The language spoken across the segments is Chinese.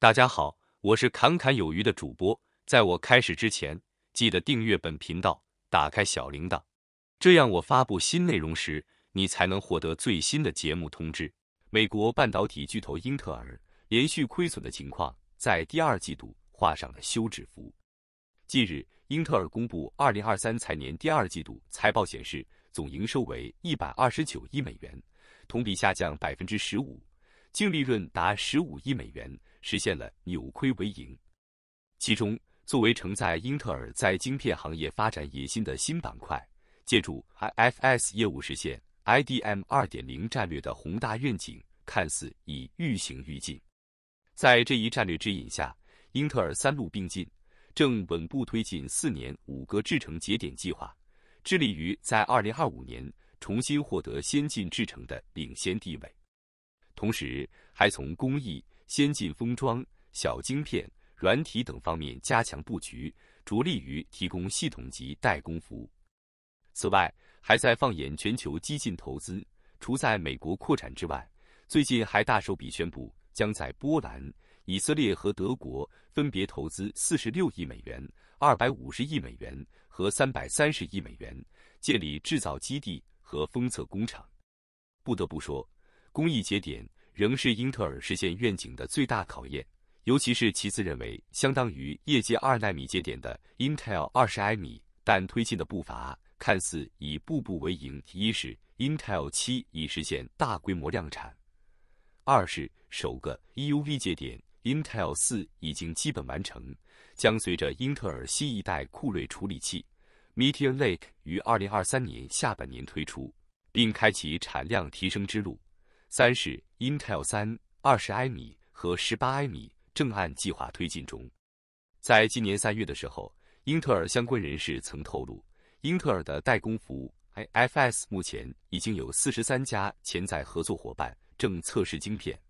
大家好，我是侃侃有余的主播。在我开始之前，记得订阅本频道，打开小铃铛，这样我发布新内容时，你才能获得最新的节目通知。美国半导体巨头英特尔连续亏损的情况在第二季度画上了休止符。近日，英特尔公布二零二三财年第二季度财报显示，总营收为一百二十九亿美元，同比下降百分之十五，净利润达十五亿美元。实现了扭亏为盈。其中，作为承载英特尔在晶片行业发展野心的新板块，借助 IFS 业务实现 IDM 2.0战略的宏大愿景，看似已愈行愈近。在这一战略指引下，英特尔三路并进，正稳步推进四年五个制程节点计划，致力于在2025年重新获得先进制程的领先地位。同时，还从工艺。先进封装、小晶片、软体等方面加强布局，着力于提供系统级代工服务。此外，还在放眼全球激进投资，除在美国扩产之外，最近还大手笔宣布将在波兰、以色列和德国分别投资四十六亿美元、二百五十亿美元和三百三十亿美元，建立制造基地和封测工厂。不得不说，工艺节点。仍是英特尔实现愿景的最大考验，尤其是其次认为相当于业界二纳米节点的 Intel 二十埃米，但推进的步伐看似以步步为营。一是 Intel 七已实现大规模量产，二是首个 EUV 节点 Intel 四已经基本完成，将随着英特尔新一代酷睿处理器 Meteor Lake 于二零二三年下半年推出，并开启产量提升之路。三是 Intel 三、二十埃米和十八埃米正按计划推进中。在今年三月的时候，英特尔相关人士曾透露，英特尔的代工服务 IFS 目前已经有四十三家潜在合作伙伴正测试晶片，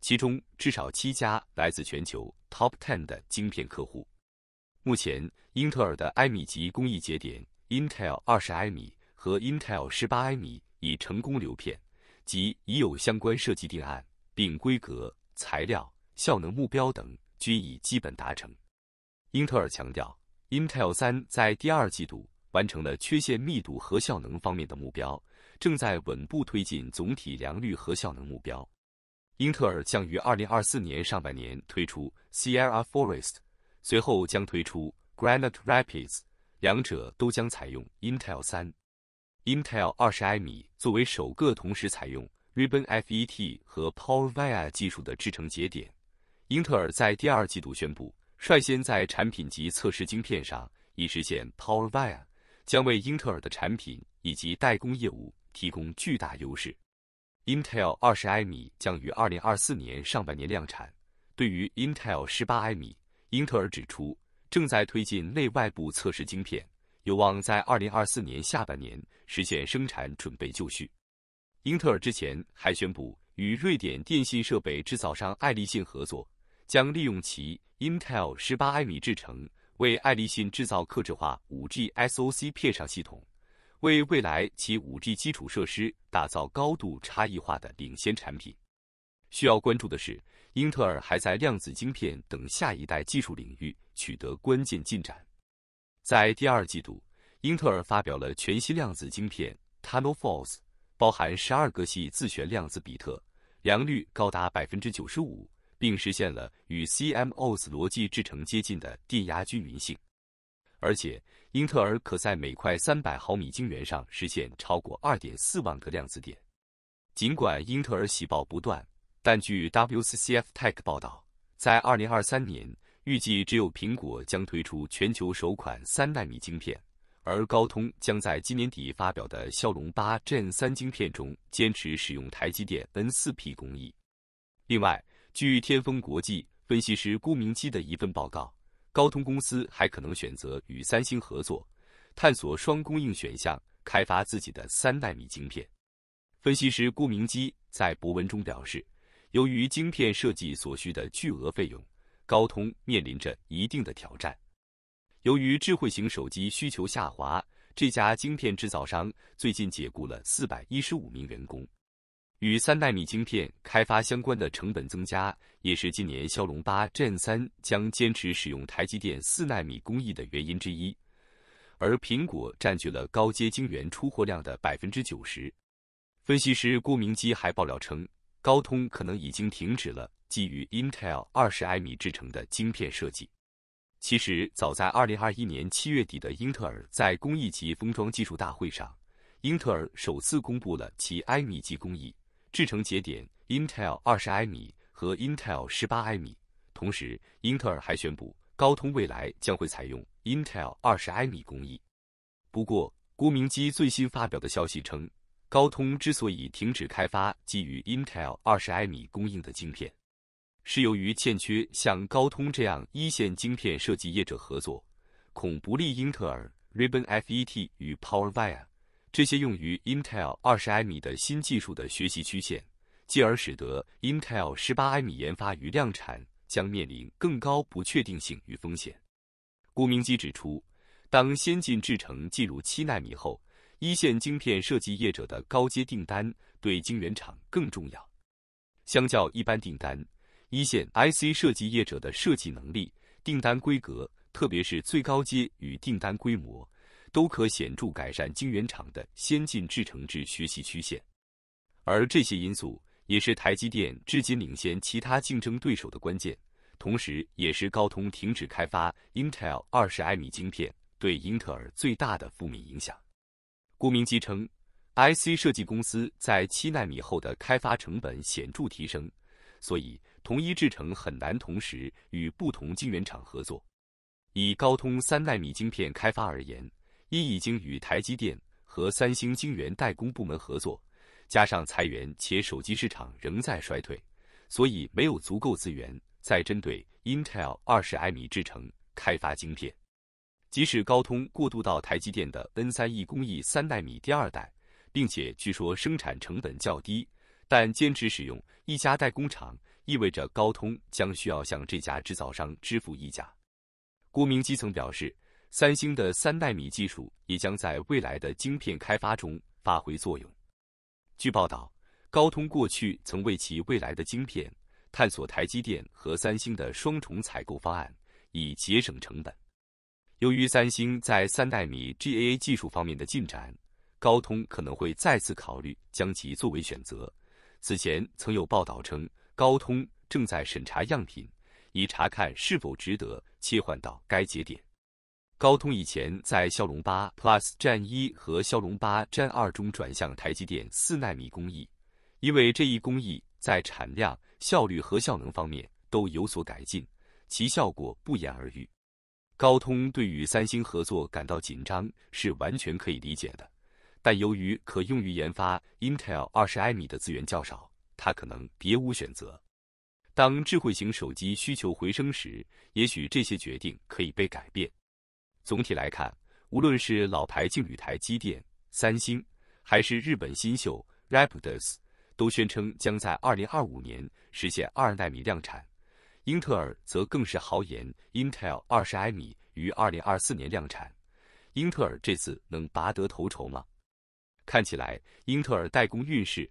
其中至少七家来自全球 Top Ten 的晶片客户。目前，英特尔的埃米级工艺节点 Intel 二十埃米和 Intel 十八埃米已成功流片。及已有相关设计定案，并规格、材料、效能目标等均已基本达成。英特尔强调，Intel 3在第二季度完成了缺陷密度和效能方面的目标，正在稳步推进总体良率和效能目标。英特尔将于二零二四年上半年推出 Cler Forest，随后将推出 Granite Rapids，两者都将采用 Intel 3。Intel 2 0 n 米作为首个同时采用 Ribbon FET 和 PowerVia 技术的制程节点，英特尔在第二季度宣布，率先在产品级测试晶片上已实现 PowerVia，将为英特尔的产品以及代工业务提供巨大优势。Intel 2 0 n 米将于2024年上半年量产。对于 Intel 1 8 n 米，英特尔指出，正在推进内外部测试晶片。有望在二零二四年下半年实现生产准备就绪。英特尔之前还宣布与瑞典电信设备制造商爱立信合作，将利用其 Intel 十八艾米制程为爱立信制造克制化 5G SoC 片上系统，为未来其 5G 基础设施打造高度差异化的领先产品。需要关注的是，英特尔还在量子晶片等下一代技术领域取得关键进展。在第二季度，英特尔发表了全新量子晶片 TunnelForce，包含十二个系自旋量子比特，良率高达百分之九十五，并实现了与 CMOS 逻辑制成接近的电压均匀性。而且，英特尔可在每块三百毫米晶圆上实现超过二点四万个量子点。尽管英特尔喜报不断，但据 WCF Tech 报道，在二零二三年。预计只有苹果将推出全球首款三纳米晶片，而高通将在今年底发表的骁龙八 Gen 三晶片中坚持使用台积电 N 四 P 工艺。另外，据天风国际分析师顾明基的一份报告，高通公司还可能选择与三星合作，探索双供应选项，开发自己的三纳米晶片。分析师顾明基在博文中表示，由于晶片设计所需的巨额费用。高通面临着一定的挑战，由于智慧型手机需求下滑，这家晶片制造商最近解雇了四百一十五名员工。与三纳米晶片开发相关的成本增加，也是今年骁龙八 Gen 三将坚持使用台积电四纳米工艺的原因之一。而苹果占据了高阶晶圆出货量的百分之九十。分析师郭明基还爆料称，高通可能已经停止了。基于 Intel 二十埃米制成的晶片设计。其实早在二零二一年七月底的英特尔在工艺级封装技术大会上，英特尔首次公布了其埃米级工艺制成节点 Intel 二十埃米和 Intel 十八埃米。同时，英特尔还宣布高通未来将会采用 Intel 二十埃米工艺。不过，郭明基最新发表的消息称，高通之所以停止开发基于 Intel 二十埃米供应的晶片。是由于欠缺像高通这样一线晶片设计业者合作，恐不利英特尔 Ribbon FET 与 PowerVia 这些用于 Intel 二十埃米的新技术的学习曲线，进而使得 Intel 十八埃米研发与量产将面临更高不确定性与风险。顾明基指出，当先进制程进入七纳米后，一线晶片设计业者的高阶订单对晶圆厂更重要，相较一般订单。一线 IC 设计业者的设计能力、订单规格，特别是最高阶与订单规模，都可显著改善晶圆厂的先进制程制学习曲线。而这些因素也是台积电至今领先其他竞争对手的关键，同时也是高通停止开发 Intel 二十埃米晶片对英特尔最大的负面影响。郭明基称，IC 设计公司在七纳米后的开发成本显著提升，所以。同一制程很难同时与不同晶圆厂合作。以高通三纳米晶片开发而言，因已经与台积电和三星晶圆代工部门合作，加上裁员且手机市场仍在衰退，所以没有足够资源再针对 Intel 二十纳米制程开发晶片。即使高通过渡到台积电的 N3E 工艺三纳米第二代，并且据说生产成本较低，但坚持使用一家代工厂。意味着高通将需要向这家制造商支付溢价。郭明基曾表示，三星的三纳米技术也将在未来的晶片开发中发挥作用。据报道，高通过去曾为其未来的晶片探索台积电和三星的双重采购方案，以节省成本。由于三星在三纳米 GAA 技术方面的进展，高通可能会再次考虑将其作为选择。此前曾有报道称。高通正在审查样品，以查看是否值得切换到该节点。高通以前在骁龙八 Plus 战一和骁龙八战二中转向台积电四纳米工艺，因为这一工艺在产量、效率和效能方面都有所改进，其效果不言而喻。高通对与三星合作感到紧张是完全可以理解的，但由于可用于研发 Intel 二十埃米的资源较少。他可能别无选择。当智慧型手机需求回升时，也许这些决定可以被改变。总体来看，无论是老牌静旅台积电、三星，还是日本新秀 Rapidus，都宣称将在二零二五年实现二纳米量产。英特尔则更是豪言，Intel 二十埃米于二零二四年量产。英特尔这次能拔得头筹吗？看起来，英特尔代工运势。